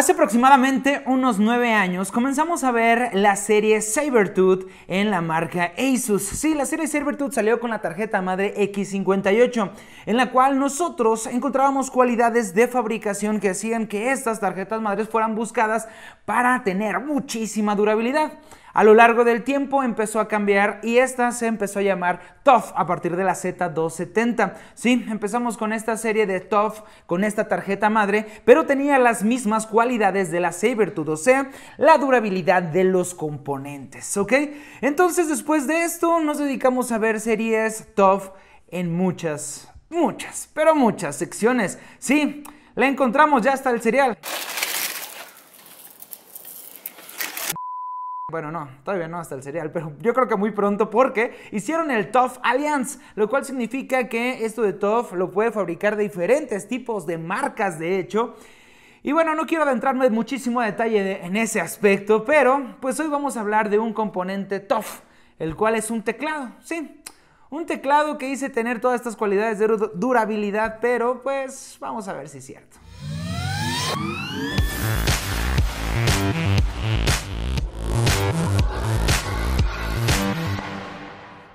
Hace aproximadamente unos 9 años comenzamos a ver la serie Sabertooth en la marca Asus. Sí, la serie Sabertooth salió con la tarjeta madre X58, en la cual nosotros encontrábamos cualidades de fabricación que hacían que estas tarjetas madres fueran buscadas para tener muchísima durabilidad. A lo largo del tiempo empezó a cambiar y esta se empezó a llamar TOF a partir de la Z270. Sí, empezamos con esta serie de TOF con esta tarjeta madre, pero tenía las mismas cualidades de la Sabertooth, o sea, la durabilidad de los componentes, ¿ok? Entonces después de esto nos dedicamos a ver series TOF en muchas, muchas, pero muchas secciones. Sí, la encontramos ya hasta el serial. Bueno, no, todavía no hasta el serial, pero yo creo que muy pronto porque hicieron el Tough Alliance, lo cual significa que esto de Tough lo puede fabricar de diferentes tipos de marcas, de hecho. Y bueno, no quiero adentrarme muchísimo detalle en ese aspecto, pero pues hoy vamos a hablar de un componente Tough, el cual es un teclado, sí. Un teclado que dice tener todas estas cualidades de durabilidad, pero pues vamos a ver si es cierto.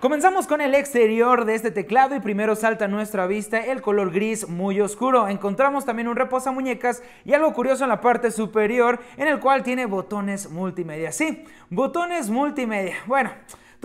Comenzamos con el exterior de este teclado y primero salta a nuestra vista el color gris muy oscuro. Encontramos también un reposamuñecas y algo curioso en la parte superior en el cual tiene botones multimedia. Sí, botones multimedia. Bueno...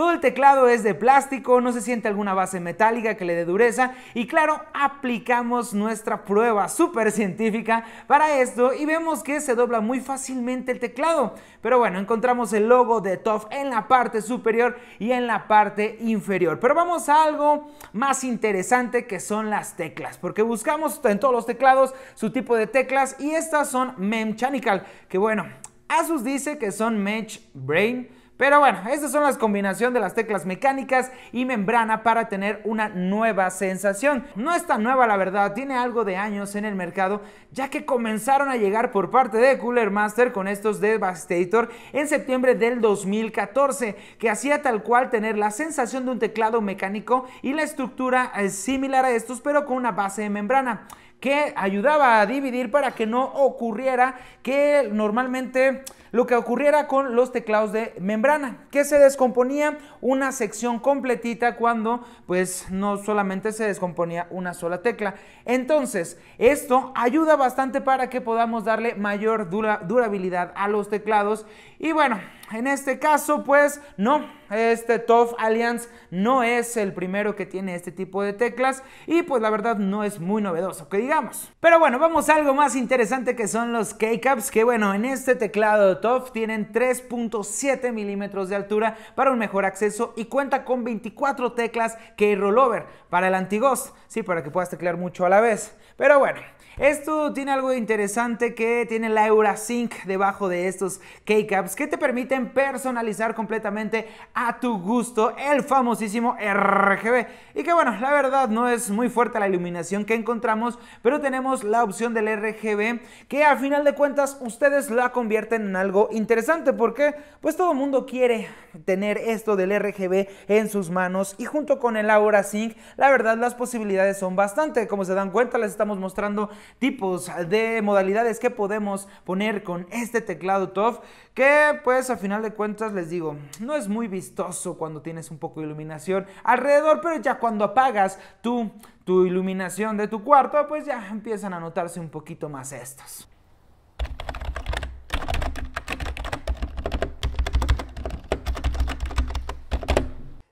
Todo el teclado es de plástico, no se siente alguna base metálica que le dé dureza y claro, aplicamos nuestra prueba súper científica para esto y vemos que se dobla muy fácilmente el teclado. Pero bueno, encontramos el logo de TOF en la parte superior y en la parte inferior. Pero vamos a algo más interesante que son las teclas, porque buscamos en todos los teclados su tipo de teclas y estas son Memchanical, que bueno, Asus dice que son Match Brain, pero bueno, estas son las combinaciones de las teclas mecánicas y membrana para tener una nueva sensación. No es tan nueva la verdad, tiene algo de años en el mercado, ya que comenzaron a llegar por parte de Cooler Master con estos Devastator en septiembre del 2014, que hacía tal cual tener la sensación de un teclado mecánico y la estructura es eh, similar a estos, pero con una base de membrana que ayudaba a dividir para que no ocurriera que normalmente lo que ocurriera con los teclados de membrana, que se descomponía una sección completita cuando pues no solamente se descomponía una sola tecla. Entonces, esto ayuda bastante para que podamos darle mayor durabilidad a los teclados y bueno, en este caso pues no este TOF Alliance no es el primero que tiene este tipo de teclas y pues la verdad no es muy novedoso, que digamos. Pero bueno, vamos a algo más interesante que son los K-Caps, que bueno, en este teclado TOF tienen 3.7 milímetros de altura para un mejor acceso y cuenta con 24 teclas que rollover para el antigost, sí, para que puedas teclear mucho a la vez. Pero bueno, esto tiene algo interesante que tiene la Sync debajo de estos K-Caps que te permiten personalizar completamente a tu gusto el famosísimo RGB. Y que bueno, la verdad no es muy fuerte la iluminación que encontramos, pero tenemos la opción del RGB que a final de cuentas ustedes la convierten en algo interesante porque pues todo el mundo quiere tener esto del RGB en sus manos y junto con el Aura Sync la verdad las posibilidades son bastante. Como se dan cuenta les estamos mostrando tipos de modalidades que podemos poner con este teclado TOF que pues a final de cuentas les digo, no es muy vistoso cuando tienes un poco de iluminación alrededor, pero ya cuando apagas tu, tu iluminación de tu cuarto, pues ya empiezan a notarse un poquito más estos.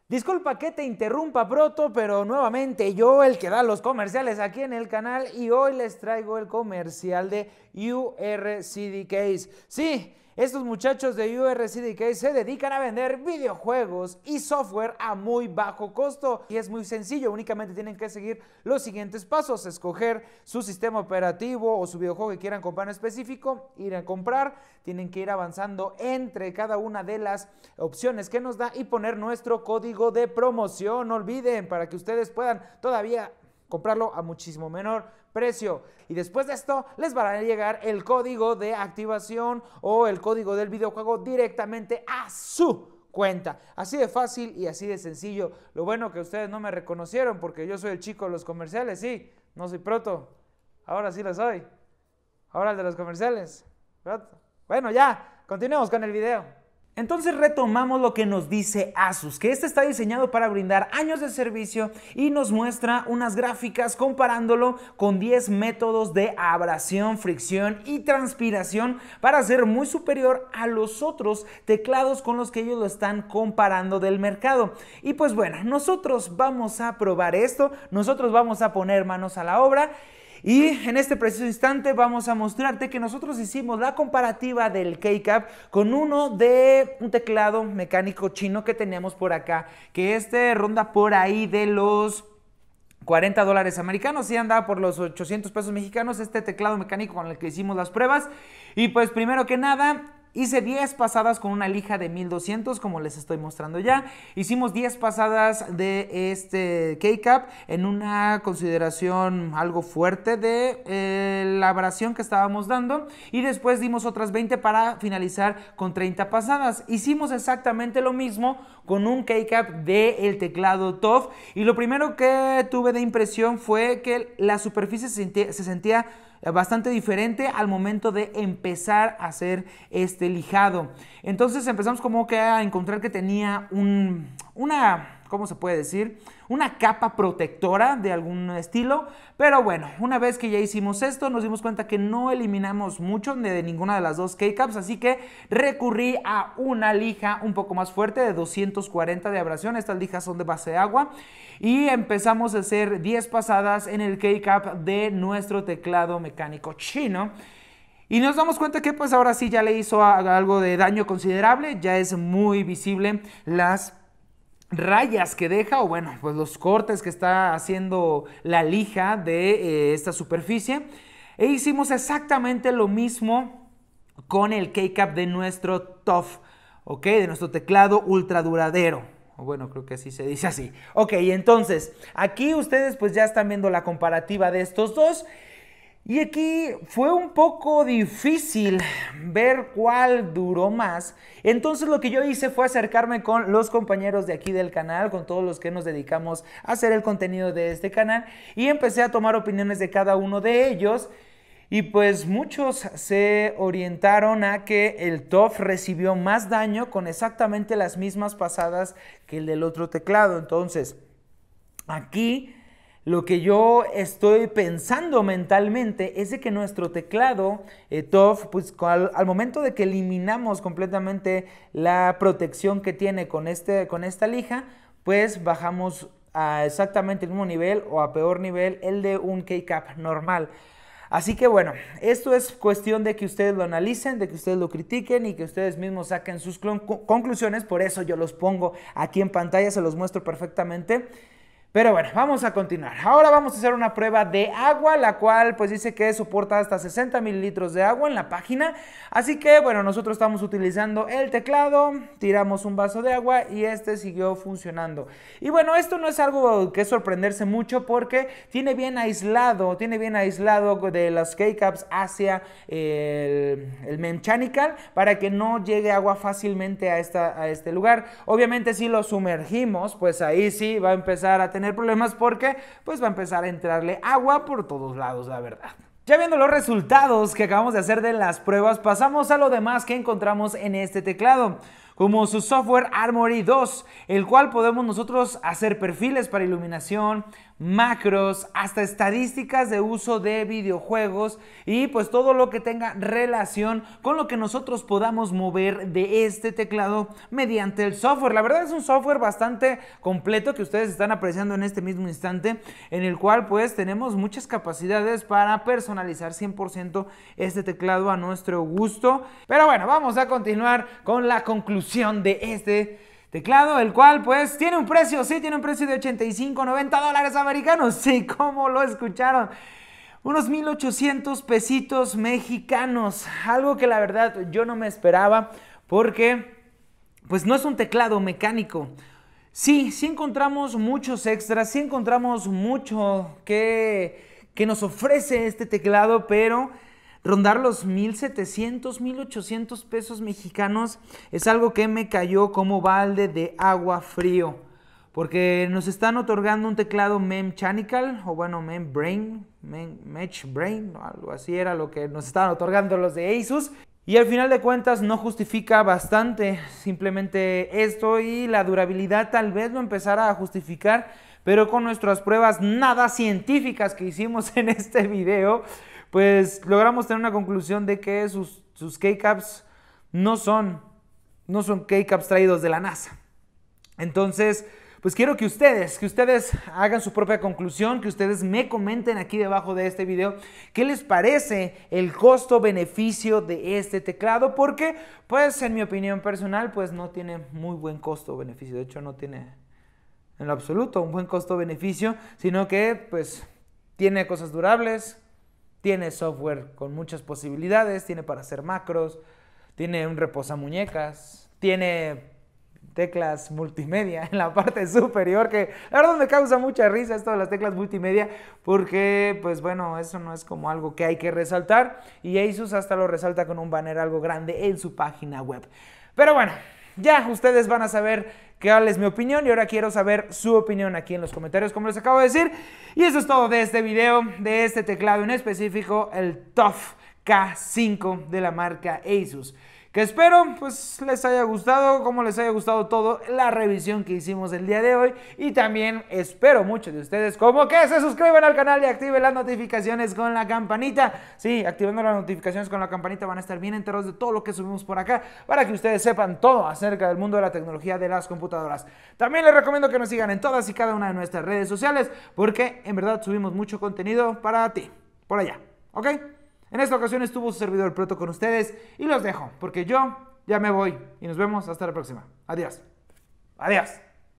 Disculpa que te interrumpa Proto, pero nuevamente yo el que da los comerciales aquí en el canal y hoy les traigo el comercial de URCD Case. Sí, estos muchachos de URCDK se dedican a vender videojuegos y software a muy bajo costo y es muy sencillo, únicamente tienen que seguir los siguientes pasos, escoger su sistema operativo o su videojuego que quieran comprar en específico, ir a comprar, tienen que ir avanzando entre cada una de las opciones que nos da y poner nuestro código de promoción, no olviden, para que ustedes puedan todavía comprarlo a muchísimo menor precio. Y después de esto, les van a llegar el código de activación o el código del videojuego directamente a su cuenta. Así de fácil y así de sencillo. Lo bueno que ustedes no me reconocieron porque yo soy el chico de los comerciales, sí, no soy proto. Ahora sí lo soy. Ahora el de los comerciales. Bueno, ya, continuemos con el video. Entonces retomamos lo que nos dice Asus, que este está diseñado para brindar años de servicio y nos muestra unas gráficas comparándolo con 10 métodos de abrasión, fricción y transpiración para ser muy superior a los otros teclados con los que ellos lo están comparando del mercado. Y pues bueno, nosotros vamos a probar esto, nosotros vamos a poner manos a la obra y en este preciso instante vamos a mostrarte que nosotros hicimos la comparativa del K-Cap con uno de un teclado mecánico chino que tenemos por acá, que este ronda por ahí de los 40 dólares americanos, y andaba por los 800 pesos mexicanos este teclado mecánico con el que hicimos las pruebas. Y pues primero que nada, Hice 10 pasadas con una lija de 1200, como les estoy mostrando ya. Hicimos 10 pasadas de este K-Cup en una consideración algo fuerte de eh, la abrasión que estábamos dando. Y después dimos otras 20 para finalizar con 30 pasadas. Hicimos exactamente lo mismo con un K-Cup del teclado TOF. Y lo primero que tuve de impresión fue que la superficie se sentía, se sentía bastante diferente al momento de empezar a hacer este lijado. Entonces empezamos como que a encontrar que tenía un, una ¿cómo se puede decir? Una capa protectora de algún estilo. Pero bueno, una vez que ya hicimos esto, nos dimos cuenta que no eliminamos mucho de ninguna de las dos K-Caps, así que recurrí a una lija un poco más fuerte de 240 de abrasión. Estas lijas son de base de agua. Y empezamos a hacer 10 pasadas en el K-Cap de nuestro teclado mecánico chino. Y nos damos cuenta que pues ahora sí ya le hizo algo de daño considerable, ya es muy visible las rayas que deja o bueno, pues los cortes que está haciendo la lija de eh, esta superficie. E hicimos exactamente lo mismo con el K-Cap de nuestro TOF, ¿ok? De nuestro teclado ultra duradero. Bueno, creo que así se dice así. Ok, entonces, aquí ustedes pues ya están viendo la comparativa de estos dos. Y aquí fue un poco difícil ver cuál duró más. Entonces lo que yo hice fue acercarme con los compañeros de aquí del canal, con todos los que nos dedicamos a hacer el contenido de este canal, y empecé a tomar opiniones de cada uno de ellos. Y pues muchos se orientaron a que el TOF recibió más daño con exactamente las mismas pasadas que el del otro teclado. Entonces, aquí lo que yo estoy pensando mentalmente es de que nuestro teclado eh, pues al, momento de que eliminamos completamente la protección que tiene con, este, con esta lija, pues bajamos a exactamente el mismo nivel o a peor nivel el de un K-Cap normal. Así que bueno, esto es cuestión de que ustedes lo analicen, de que ustedes lo critiquen y que ustedes mismos saquen sus conclusiones. Por eso yo los pongo aquí en pantalla, se los muestro perfectamente. Pero bueno, vamos a continuar. Ahora vamos a hacer una prueba de agua, la cual pues dice que soporta hasta 60 mililitros de agua en la página. Así que bueno, nosotros estamos utilizando el teclado, tiramos un vaso de agua y este siguió funcionando. Y bueno, esto no es algo que sorprenderse mucho porque tiene bien aislado, tiene bien aislado de las K-Caps hacia el, el para que no llegue agua fácilmente a, esta, a este lugar. Obviamente si lo sumergimos, pues ahí sí va a empezar a tener tener problemas porque pues va a empezar a entrarle agua por todos lados, la verdad. Ya viendo los resultados que acabamos de hacer de las pruebas, pasamos a lo demás que encontramos en este teclado como su software Armory 2, el cual podemos nosotros hacer perfiles para iluminación, macros, hasta estadísticas de uso de videojuegos y pues todo lo que tenga relación con lo que nosotros podamos mover de este teclado mediante el software. La verdad es un software bastante completo que ustedes están apreciando en este mismo instante, en el cual pues tenemos muchas capacidades para personalizar 100% este teclado a nuestro gusto. Pero bueno, vamos a continuar con la conclusión de este teclado, el cual pues tiene un precio, sí, tiene un precio de 85, 90 dólares americanos, sí, como lo escucharon. Unos 1800 pesitos mexicanos, algo que la verdad yo no me esperaba porque pues no es un teclado mecánico. Sí, sí encontramos muchos extras, si encontramos mucho que, que nos ofrece este teclado, pero rondar los 1.700, 1.800 pesos mexicanos es algo que me cayó como balde de agua frío. Porque nos están otorgando un teclado Memchanical, o bueno, Membrain, Mem Match Brain, algo así era lo que nos estaban otorgando los de Asus. Y al final de cuentas no justifica bastante simplemente esto y la durabilidad tal vez lo empezara a justificar, pero con nuestras pruebas nada científicas que hicimos en este video, pues logramos tener una conclusión de que sus, sus K-Caps no son, no son K-Caps traídos de la NASA. Entonces, pues quiero que ustedes, que ustedes hagan su propia conclusión, que ustedes me comenten aquí debajo de este video qué les parece el costo-beneficio de este teclado, porque pues en mi opinión personal pues no tiene muy buen costo-beneficio, de hecho no tiene en lo absoluto un buen costo-beneficio, sino que pues tiene cosas durables, tiene software con muchas posibilidades, tiene para hacer macros, tiene un reposamuñecas, tiene teclas multimedia en la parte superior, que la verdad me causa mucha risa esto de las teclas multimedia, porque pues bueno, eso no es como algo que hay que resaltar, y Asus hasta lo resalta con un banner algo grande en su página web. Pero bueno, ya ustedes van a saber cuál es mi opinión y ahora quiero saber su opinión aquí en los comentarios, como les acabo de decir. Y eso es todo de este video, de este teclado en específico, el Tough K5 de la marca Asus espero pues les haya gustado, como les haya gustado todo la revisión que hicimos el día de hoy y también espero mucho de ustedes como que se suscriban al canal y activen las notificaciones con la campanita. Sí, activando las notificaciones con la campanita van a estar bien enteros de todo lo que subimos por acá para que ustedes sepan todo acerca del mundo de la tecnología de las computadoras. También les recomiendo que nos sigan en todas y cada una de nuestras redes sociales porque en verdad subimos mucho contenido para ti por allá, ¿ok? En esta ocasión estuvo su servidor Proto con ustedes y los dejo porque yo ya me voy y nos vemos hasta la próxima. Adiós. Adiós.